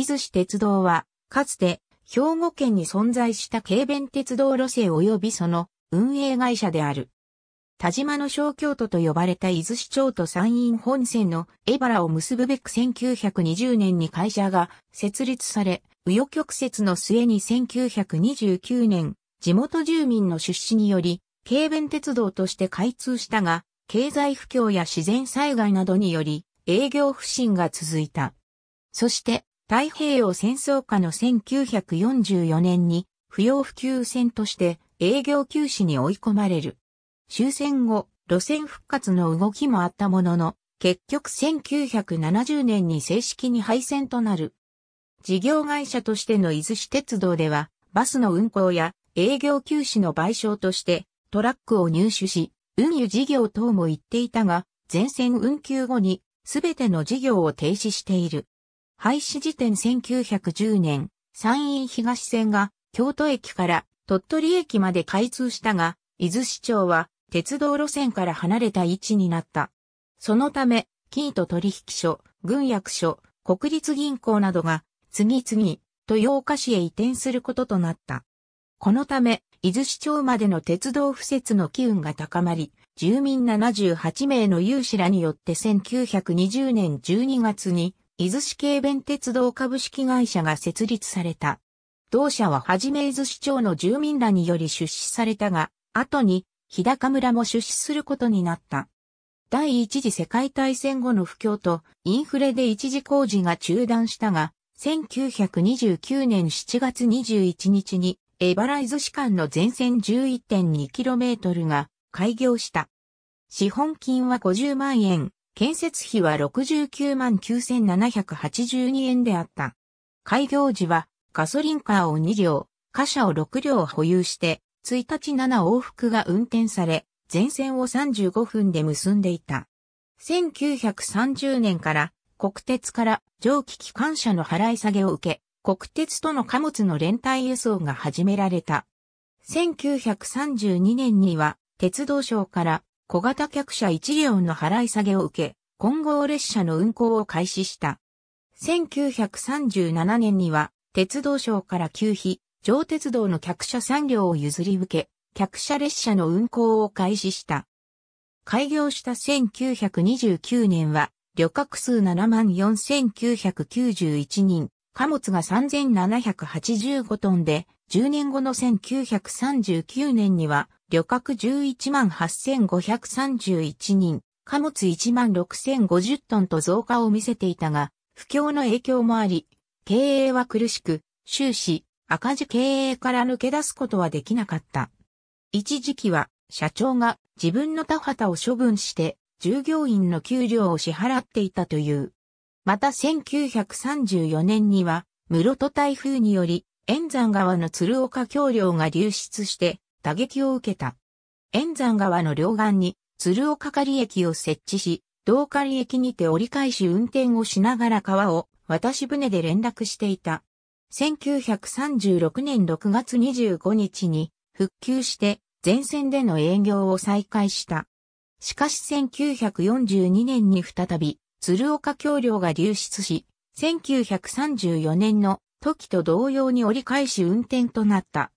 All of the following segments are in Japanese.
伊豆市鉄道は、かつて、兵庫県に存在した軽便鉄道路線及びその運営会社である。田島の小京都と呼ばれた伊豆市町と山陰本線の江原を結ぶべく1920年に会社が設立され、右翼曲折の末に1929年、地元住民の出資により、軽便鉄道として開通したが、経済不況や自然災害などにより営業不振が続いた。そして、太平洋戦争下の1944年に不要不急戦として営業休止に追い込まれる。終戦後、路線復活の動きもあったものの、結局1970年に正式に廃線となる。事業会社としての伊豆市鉄道では、バスの運行や営業休止の賠償としてトラックを入手し、運輸事業等も行っていたが、全線運休後にすべての事業を停止している。廃止時点1910年、山陰東線が京都駅から鳥取駅まで開通したが、伊豆市長は鉄道路線から離れた位置になった。そのため、キート取引所、軍役所、国立銀行などが次々豊岡市へ移転することとなった。このため、伊豆市長までの鉄道敷設の機運が高まり、住民78名の有志らによって1920年12月に伊豆市警弁鉄道株式会社が設立された。同社ははじめ伊豆市長の住民らにより出資されたが、後に日高村も出資することになった。第一次世界大戦後の不況とインフレで一時工事が中断したが、1929年7月21日にエバライズ市間の全線 11.2km が開業した。資本金は50万円、建設費は69万9782円であった。開業時はガソリンカーを2両、貨車を6両保有して、1日7往復が運転され、全線を35分で結んでいた。1930年から国鉄から蒸気機関車の払い下げを受け、国鉄との貨物の連帯輸送が始められた。1932年には鉄道省から小型客車1両の払い下げを受け、混合列車の運行を開始した。1937年には、鉄道省から給費、上鉄道の客車3両を譲り受け、客車列車の運行を開始した。開業した1929年は、旅客数74,991人、貨物が3785トンで、10年後の1939年には、旅客11万8531人、貨物1万6050トンと増加を見せていたが、不況の影響もあり、経営は苦しく、終始、赤字経営から抜け出すことはできなかった。一時期は、社長が自分の田畑を処分して、従業員の給料を支払っていたという。また1934年には、室戸台風により、円山川の鶴岡橋梁が流出して打撃を受けた。円山川の両岸に鶴岡狩駅を設置し、道狩駅にて折り返し運転をしながら川を渡し船で連絡していた。1936年6月25日に復旧して全線での営業を再開した。しかし1942年に再び鶴岡橋梁が流出し、1934年の時と同様に折り返し運転となった。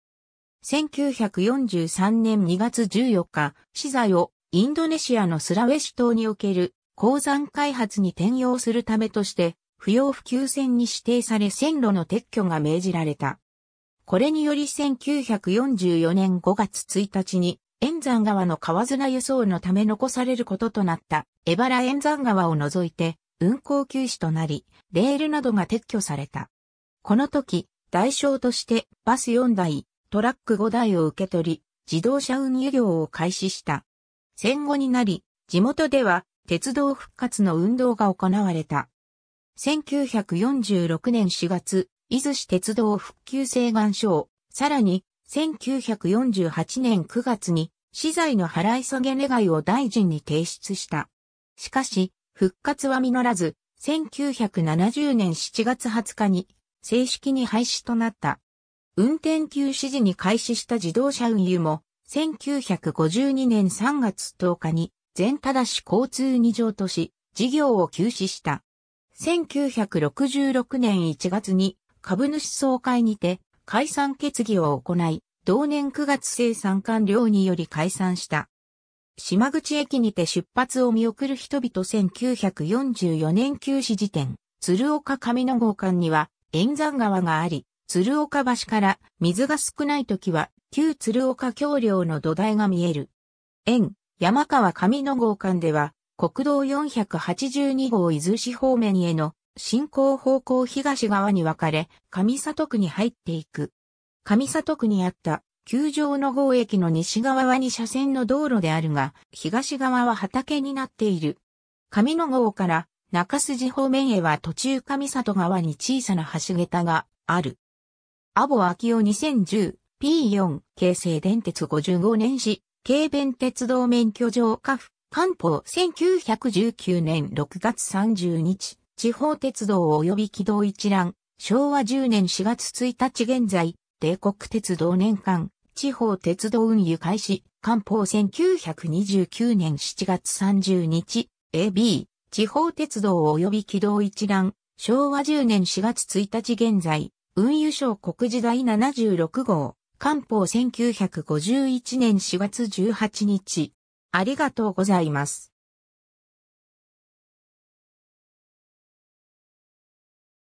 1943年2月14日、資材をインドネシアのスラウェシ島における鉱山開発に転用するためとして、不要不急線に指定され線路の撤去が命じられた。これにより1944年5月1日に塩山川の川綱輸送のため残されることとなった江原塩山川を除いて運行休止となり、レールなどが撤去された。この時、代償としてバス4台、トラック5台を受け取り、自動車運輸業を開始した。戦後になり、地元では鉄道復活の運動が行われた。1946年4月、伊豆市鉄道復旧請願書を、さらに1948年9月に資材の払い下げ願いを大臣に提出した。しかし、復活は実らず、1970年7月20日に正式に廃止となった。運転休止時に開始した自動車運輸も、1952年3月10日に全ただし交通二条とし、事業を休止した。1966年1月に株主総会にて解散決議を行い、同年9月生産完了により解散した。島口駅にて出発を見送る人々1944年休止時点、鶴岡上野号館には円山川があり、鶴岡橋から水が少ない時は旧鶴岡橋梁の土台が見える。沿、山川上野号館では国道482号伊豆市方面への進行方向東側に分かれ、上里区に入っていく。上里区にあった球場の号駅の西側は2車線の道路であるが、東側は畑になっている。上野号から中筋方面へは途中上里側に小さな橋桁がある。アボ秋夫 2010P4 京成電鉄55年市、京弁鉄道免許状下府、官報1919年6月30日、地方鉄道及び軌道一覧、昭和10年4月1日現在、帝国鉄道年間、地方鉄道運輸開始、官報1929年7月30日、AB、地方鉄道及び軌道一覧、昭和10年4月1日現在、運輸省国時代76号、官報1951年4月18日。ありがとうございます。